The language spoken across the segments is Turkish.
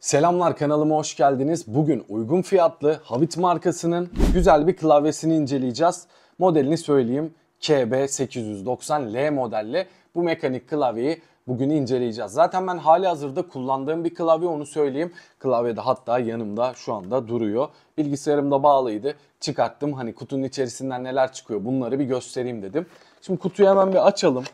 Selamlar kanalıma hoş geldiniz. Bugün uygun fiyatlı Havit markasının güzel bir klavyesini inceleyeceğiz. Modelini söyleyeyim. KB890L modelli bu mekanik klavyeyi bugün inceleyeceğiz. Zaten ben hali hazırda kullandığım bir klavye onu söyleyeyim. Klavye Klavyede hatta yanımda şu anda duruyor. Bilgisayarımda bağlıydı. Çıkarttım hani kutunun içerisinden neler çıkıyor bunları bir göstereyim dedim. Şimdi kutuyu hemen bir açalım.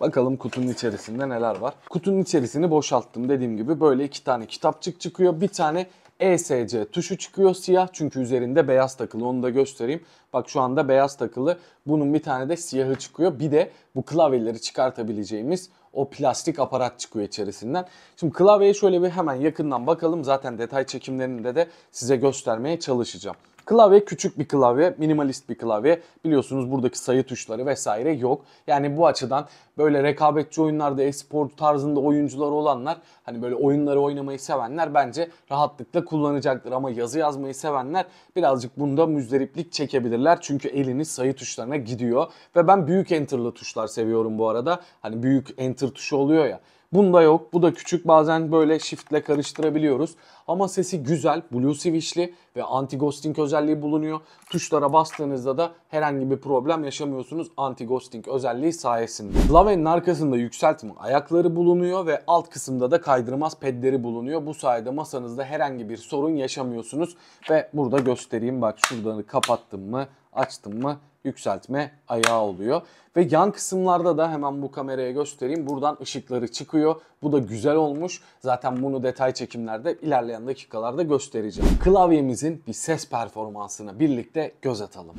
Bakalım kutunun içerisinde neler var. Kutunun içerisini boşalttım. Dediğim gibi böyle iki tane kitapçık çıkıyor. Bir tane ESC tuşu çıkıyor siyah çünkü üzerinde beyaz takılı onu da göstereyim. Bak şu anda beyaz takılı bunun bir tane de siyahı çıkıyor. Bir de bu klavyeleri çıkartabileceğimiz o plastik aparat çıkıyor içerisinden. Şimdi klavyeye şöyle bir hemen yakından bakalım zaten detay çekimlerinde de size göstermeye çalışacağım. Klavye küçük bir klavye, minimalist bir klavye. Biliyorsunuz buradaki sayı tuşları vesaire yok. Yani bu açıdan böyle rekabetçi oyunlarda espor tarzında oyuncuları olanlar hani böyle oyunları oynamayı sevenler bence rahatlıkla kullanacaktır. Ama yazı yazmayı sevenler birazcık bunda müzdariplik çekebilirler. Çünkü eliniz sayı tuşlarına gidiyor. Ve ben büyük enter'lı tuşlar seviyorum bu arada. Hani büyük enter tuşu oluyor ya. Bunda yok. Bu da küçük bazen böyle shiftle karıştırabiliyoruz. Ama sesi güzel, blue switch'li ve anti-ghosting özelliği bulunuyor. Tuşlara bastığınızda da herhangi bir problem yaşamıyorsunuz anti-ghosting özelliği sayesinde. Lavenin arkasında yükseltme ayakları bulunuyor ve alt kısımda da kaydırmaz pedleri bulunuyor. Bu sayede masanızda herhangi bir sorun yaşamıyorsunuz ve burada göstereyim bak şuradanı kapattım mı açtım mı yükseltme ayağı oluyor. Ve yan kısımlarda da hemen bu kameraya göstereyim. Buradan ışıkları çıkıyor. Bu da güzel olmuş. Zaten bunu detay çekimlerde ilerleyen dakikalarda göstereceğim. Klavyemizin bir ses performansını birlikte göz atalım.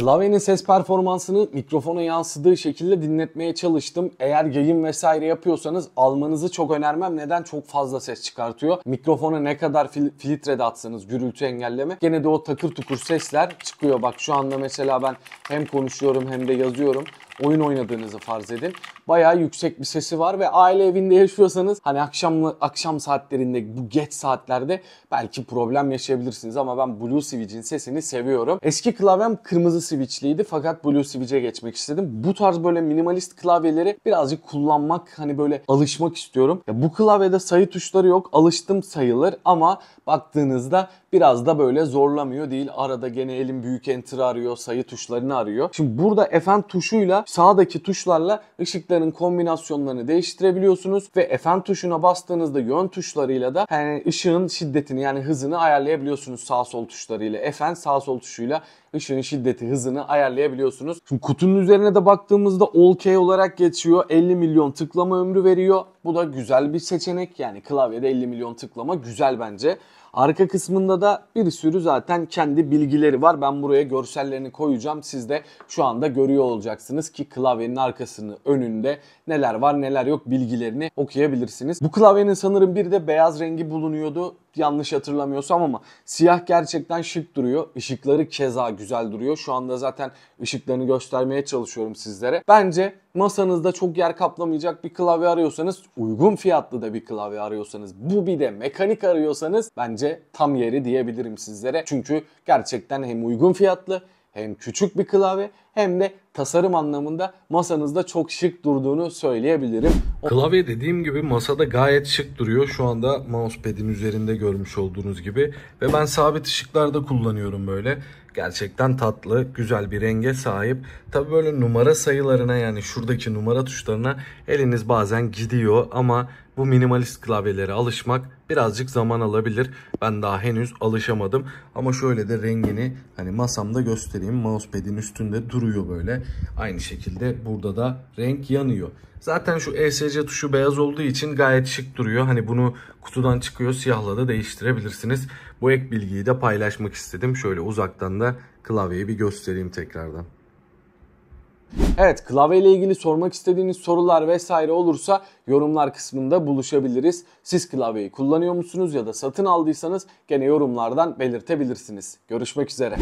Klavyenin ses performansını mikrofona yansıdığı şekilde dinletmeye çalıştım. Eğer yayın vesaire yapıyorsanız almanızı çok önermem. Neden? Çok fazla ses çıkartıyor. Mikrofona ne kadar fil filtrede atsanız gürültü engelleme gene de o takır tukur sesler çıkıyor. Bak şu anda mesela ben hem konuşuyorum hem de yazıyorum oyun oynadığınızı farz edin. Bayağı yüksek bir sesi var ve aile evinde yaşıyorsanız hani akşam akşam saatlerinde bu geç saatlerde belki problem yaşayabilirsiniz ama ben Blue Switch'in sesini seviyorum. Eski klavyem kırmızı switchliydi fakat Blue Switch'e geçmek istedim. Bu tarz böyle minimalist klavyeleri birazcık kullanmak hani böyle alışmak istiyorum. Ya bu klavyede sayı tuşları yok. Alıştım sayılır ama baktığınızda biraz da böyle zorlamıyor değil. Arada gene elim büyük enter'ı arıyor, sayı tuşlarını arıyor. Şimdi burada Fn tuşuyla sağdaki tuşlarla ışıkların kombinasyonlarını değiştirebiliyorsunuz ve Fn tuşuna bastığınızda yön tuşlarıyla da yani ışığın şiddetini yani hızını ayarlayabiliyorsunuz sağ sol tuşlarıyla. Fn sağ sol tuşuyla ışığın şiddeti, hızını ayarlayabiliyorsunuz. Şimdi kutunun üzerine de baktığımızda all olarak geçiyor. 50 milyon tıklama ömrü veriyor. Bu da güzel bir seçenek. Yani klavyede 50 milyon tıklama güzel bence. Arka kısmında Burada bir sürü zaten kendi bilgileri var. Ben buraya görsellerini koyacağım. Siz de şu anda görüyor olacaksınız ki klavyenin arkasını, önünde neler var neler yok bilgilerini okuyabilirsiniz. Bu klavyenin sanırım bir de beyaz rengi bulunuyordu yanlış hatırlamıyorsam ama siyah gerçekten şık duruyor. Işıkları keza güzel duruyor. Şu anda zaten ışıklarını göstermeye çalışıyorum sizlere. Bence masanızda çok yer kaplamayacak bir klavye arıyorsanız, uygun fiyatlı da bir klavye arıyorsanız, bu bir de mekanik arıyorsanız bence tam yeri diyebilirim sizlere. Çünkü gerçekten hem uygun fiyatlı hem küçük bir klavye hem de tasarım anlamında masanızda çok şık durduğunu söyleyebilirim. Klavye dediğim gibi masada gayet şık duruyor. Şu anda mousepad'in üzerinde görmüş olduğunuz gibi. Ve ben sabit ışıklarda kullanıyorum böyle. Gerçekten tatlı, güzel bir renge sahip. Tabi böyle numara sayılarına yani şuradaki numara tuşlarına eliniz bazen gidiyor ama bu minimalist klavyelere alışmak birazcık zaman alabilir. Ben daha henüz alışamadım ama şöyle de rengini hani masamda göstereyim. Mousepad'in üstünde duruyor böyle aynı şekilde burada da renk yanıyor. Zaten şu ESC tuşu beyaz olduğu için gayet şık duruyor. Hani bunu kutudan çıkıyor siyahla da değiştirebilirsiniz. Bu ek bilgiyi de paylaşmak istedim. Şöyle uzaktan da klavyeyi bir göstereyim tekrardan. Evet klavye ile ilgili sormak istediğiniz sorular vesaire olursa yorumlar kısmında buluşabiliriz. Siz klavyeyi kullanıyor musunuz ya da satın aldıysanız gene yorumlardan belirtebilirsiniz. Görüşmek üzere.